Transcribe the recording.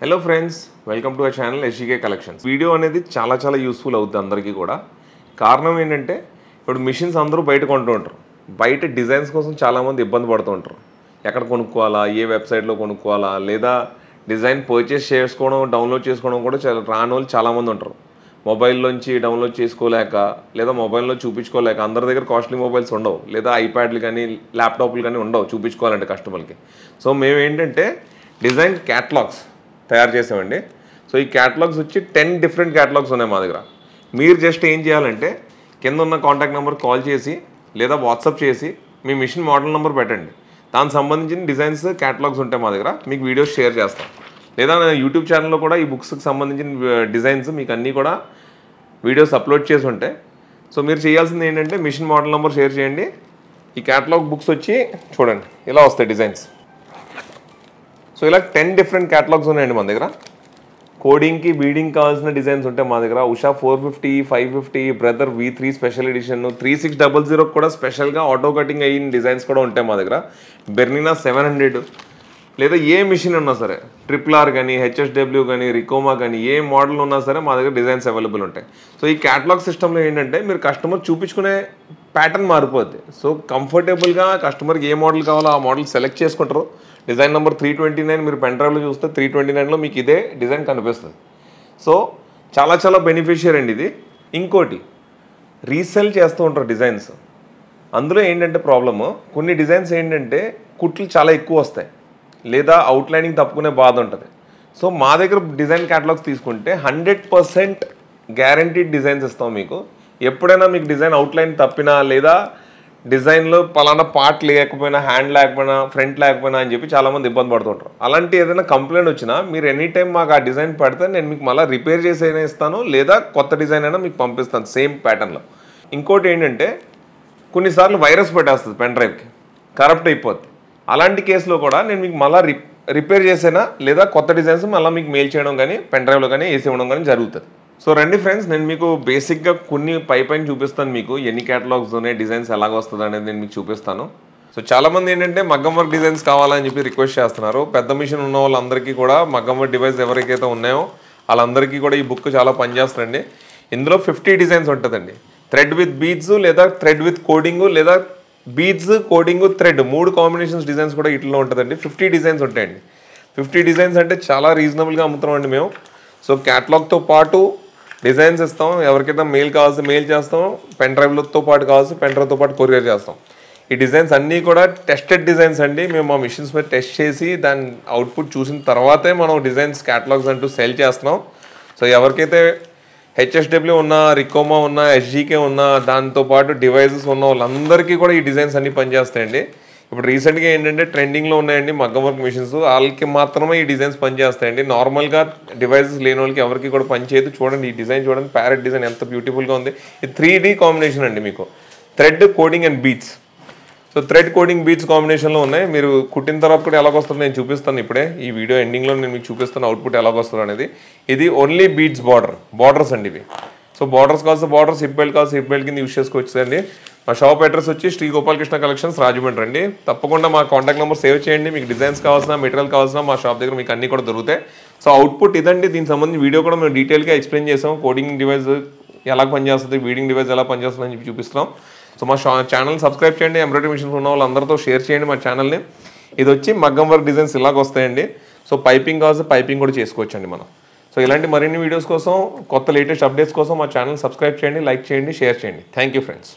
hello friends welcome to a channel SGK collections video అనేది చాలా చాలా యూస్ఫుల్ అవుతుంది అందరికీ కూడా కారణం ఏంటంటే ఇప్పుడు మిషన్స్ అందరూ బయట కొంటూ ఉంటారు బయట డిజైన్స్ కోసం చాలామంది ఇబ్బంది పడుతూ ఉంటారు ఎక్కడ కొనుక్కోవాలా ఏ వెబ్సైట్లో కొనుక్కోవాలా లేదా డిజైన్ పర్చేస్ చేసుకోవడం డౌన్లోడ్ చేసుకోవడం కూడా చాలా రాని వాళ్ళు చాలామంది ఉంటారు మొబైల్లోంచి డౌన్లోడ్ చేసుకోలేక లేదా మొబైల్లో చూపించుకోలేక అందరి దగ్గర కాస్ట్లీ మొబైల్స్ ఉండవు లేదా ఐప్యాడ్లు కానీ ల్యాప్టాప్లు కానీ ఉండవు చూపించుకోవాలంటే కస్టమర్కి సో మేము ఏంటంటే డిజైన్ క్యాట్లాగ్స్ తయారు చేసామండి సో ఈ క్యాటలాగ్స్ వచ్చి టెన్ డిఫరెంట్ క్యాటలాగ్స్ ఉన్నాయి మా దగ్గర మీరు జస్ట్ ఏం చేయాలంటే కింద ఉన్న కాంటాక్ట్ నెంబర్ కాల్ చేసి లేదా వాట్సాప్ చేసి మీ మిషన్ మోడల్ నెంబర్ పెట్టండి దానికి సంబంధించిన డిజైన్స్ క్యాటలాగ్స్ ఉంటాయి మా దగ్గర మీకు వీడియోస్ షేర్ చేస్తాం లేదా నేను యూట్యూబ్ ఛానల్లో కూడా ఈ బుక్స్కి సంబంధించిన డిజైన్స్ మీకు అన్నీ కూడా వీడియోస్ అప్లోడ్ చేసి ఉంటాయి సో మీరు చేయాల్సింది ఏంటంటే మిషన్ మోడల్ నెంబర్ షేర్ చేయండి ఈ క్యాటలాగ్ బుక్స్ వచ్చి చూడండి ఇలా వస్తాయి డిజైన్స్ సో ఇలా టెన్ డిఫరెంట్ క్యాటలాగ్స్ ఉన్నాయండి మన దగ్గర కోడింగ్కి బీడింగ్ కావాల్సిన డిజైన్స్ ఉంటాయి మా దగ్గర Usha four fifty five fifty Brother V three special edition three six double zero కూడా స్పెషల్గా ఆటో కటింగ్ అయిన డిజైన్స్ కూడా ఉంటాయి మా దగ్గర బెర్నినా సెవెన్ హండ్రెడ్ లేదా ఏ మిషన్ ఉన్నా సరే ట్రిపుల్ ఆర్ కానీ హెచ్ఎస్డబ్ల్యూ కానీ రికోమా కానీ ఏ మోడల్ ఉన్నా సరే మా దగ్గర డిజైన్స్ అవైలబుల్ ఉంటాయి సో ఈ క్యాటలాగ్ సిస్టంలో ఏంటంటే మీరు కస్టమర్ చూపించుకునే ప్యాటర్న్ మారిపోద్ది సో కంఫర్టబుల్గా కస్టమర్కి ఏ మోడల్ కావాలో ఆ మోడల్ సెలెక్ట్ చేసుకుంటారు design number three twenty nine మీరు పెండ్రైవ్లో చూస్తే త్రీ ట్వంటీ నైన్లో మీకు ఇదే డిజైన్ కనిపిస్తుంది సో చాలా చాలా బెనిఫిషియర్ అండి ఇది ఇంకోటి రీసెల్ చేస్తూ ఉంటారు డిజైన్స్ అందులో ఏంటంటే ప్రాబ్లము కొన్ని డిజైన్స్ ఏంటంటే కుట్లు చాలా ఎక్కువ వస్తాయి లేదా అవుట్లైనింగ్ తప్పుకునే బాధ ఉంటుంది సో మా దగ్గర డిజైన్ క్యాటలాగ్స్ తీసుకుంటే హండ్రెడ్ పర్సెంట్ గ్యారంటీడ్ డిజైన్స్ ఇస్తాం మీకు ఎప్పుడైనా మీకు డిజైన్ అవుట్లైన్ తప్పినా లేదా డిజైన్లో పలానా పార్ట్ లేకపోయినా హ్యాండ్ లేకపోయినా ఫ్రంట్ లేకపోయినా అని చెప్పి చాలామంది ఇబ్బంది పడుతుంటారు అలాంటి ఏదైనా కంప్లైంట్ వచ్చినా మీరు ఎనీ టైం మాకు ఆ డిజైన్ పెడితే నేను మీకు మళ్ళీ రిపేర్ చేసి ఇస్తాను లేదా కొత్త డిజైన్ అయినా మీకు పంపిస్తాను సేమ్ ప్యాటర్న్లో ఇంకోటి ఏంటంటే కొన్నిసార్లు వైరస్ పెట్టేస్తుంది పెన్ డ్రైవ్కి కరప్ట్ అయిపోద్ది అలాంటి కేసులో కూడా నేను మీకు మళ్ళీ రిపేర్ చేసేనా లేదా కొత్త డిజైన్స్ మళ్ళీ మీకు మెయిల్ చేయడం కానీ పెన్ డ్రైవ్లో కానీ వేసి ఇవ్వడం కానీ జరుగుతుంది సో రండి ఫ్రెండ్స్ నేను మీకు బేసిక్గా కొన్ని పై పైన చూపిస్తాను మీకు ఎన్ని క్యాటలాగ్స్ ఉన్నాయి డిజైన్స్ ఎలాగ వస్తుంది అనేది నేను మీకు చూపిస్తాను సో చాలామంది ఏంటంటే మగ్గం వర్క్ డిజైన్స్ కావాలని చెప్పి రిక్వెస్ట్ చేస్తున్నారు పెద్ద మిషన్ ఉన్న వాళ్ళందరికీ కూడా మగ్గం వర్క్ డివైస్ ఎవరికైతే ఉన్నాయో వాళ్ళందరికీ కూడా ఈ బుక్ చాలా పనిచేస్తుందండి ఇందులో ఫిఫ్టీ డిజైన్స్ ఉంటుందండి థ్రెడ్ విత్ బీడ్స్ లేదా థ్రెడ్ విత్ కోడింగ్ లేదా బీడ్స్ కోడింగ్ థ్రెడ్ మూడు కాంబినేషన్స్ డిజైన్స్ కూడా ఇట్లా ఉంటుందండి ఫిఫ్టీ డిజైన్స్ ఉంటాయండి ఫిఫ్టీ డిజైన్స్ అంటే చాలా రీజనబుల్గా అమ్ముతామండి మేము సో క్యాటలాగ్తో పాటు డిజైన్స్ ఇస్తాం ఎవరికైనా మెయిల్ కావాల్సి మెయిల్ చేస్తాం పెన్ డ్రైవ్లతో పాటు కావాల్సి పెన్ డ్రైవ్తో పాటు కొరియర్ చేస్తాం ఈ డిజైన్స్ అన్నీ కూడా టెస్టెడ్ డిజైన్స్ అండి మేము మా మిషన్స్ మీద టెస్ట్ చేసి దాని అవుట్పుట్ చూసిన తర్వాతే మనం డిజైన్స్ క్యాటలాగ్స్ అంటూ సెల్ చేస్తున్నాం సో ఎవరికైతే హెచ్ఎస్డబ్ల్యూ ఉన్న రికోమా ఉన్న ఎస్జీకే ఉన్న దాంతోపాటు డివైజెస్ ఉన్న వాళ్ళందరికీ కూడా ఈ డిజైన్స్ అన్నీ పనిచేస్తాయండి ఇప్పుడు రీసెంట్గా ఏంటంటే ట్రెండింగ్లో ఉన్నాయండి మగ్గం వర్క్ మిషన్స్ వాళ్ళకి మాత్రమే ఈ డిజైన్స్ పనిచేస్తాయండి నార్మల్గా డివైజెస్ లేని వాళ్ళకి ఎవరికి కూడా పనిచేయదు చూడండి ఈ డిజైన్ చూడండి ప్యారెట్ డిజైన్ ఎంత బ్యూటిఫుల్గా ఉంది ఇది త్రీ కాంబినేషన్ అండి మీకు thread coding and beads so thread coding beads కాంబినేషన్లో ఉన్నాయి మీరు కుట్టిన తర్వాత కూడా ఎలాగొస్తుందో నేను చూపిస్తాను ఇప్పుడే ఈ వీడియో ఎండింగ్లో నేను మీకు చూపిస్తాను అవుట్పుట్ ఎలాగొస్తుంది అనేది ఇది ఓన్లీ బీట్స్ బార్డర్ బార్డర్స్ అండి ఇవి సో బార్డర్స్ కావాల్సిన బార్డర్స్ హిప్ బెల్ట్ కావాల్సిన హిప్ బెల్ట్ కింద యూస్ చేసుకోవచ్చు అండి మా షాప్ అడ్రస్ వచ్చి శ్రీ గోపాలకృష్ణ కలెక్షన్స్ రాజమండ్రి అండి తప్పకుండా మా కాంటాక్ట్ నెంబర్ సేవ్ చేయండి మీకు డిజైన్స్ కావాల్సిన మెటీరియల్ కావాల్సిన మా షాప్ దగ్గర మీకు అన్ని కూడా దొరుకుతాయి సో అవుట్పుట్ ఇదండి దీనికి సంబంధించి వీడియో కూడా మేము డీటెయిల్గా ఎక్స్ప్లెయిన్ చేసాం కోడింగ్ డివైస్ ఎలా పనిచేస్తుంది వీడింగ్ డివైస్ ఎలా పనిచేస్తుంది అని చెప్పి చూపిస్తున్నాం సో మా ఛానల్ సబ్స్క్రైబ్ చేయండి ఎంబ్రాయిడరీ మిషన్స్ ఉన్న వాళ్ళందరితో షేర్ చేయండి మా ఛానల్ని ఇది వచ్చి మగ్గం వర్క్ డిజైన్స్ ఇలాగ వస్తాయండి సో పైపింగ్ కావాల్సి పైపింగ్ కూడా చేసుకోవచ్చండి మనం సో ఇలాంటి మరిన్ని వీడియోస్ కోసం కొత్త లేటెస్ట్ అప్డేట్స్ కోసం మా ఛానల్ సబ్స్క్రైబ్ చేయండి లైక్ చేయండి షేర్ చేయండి థ్యాంక్ ఫ్రెండ్స్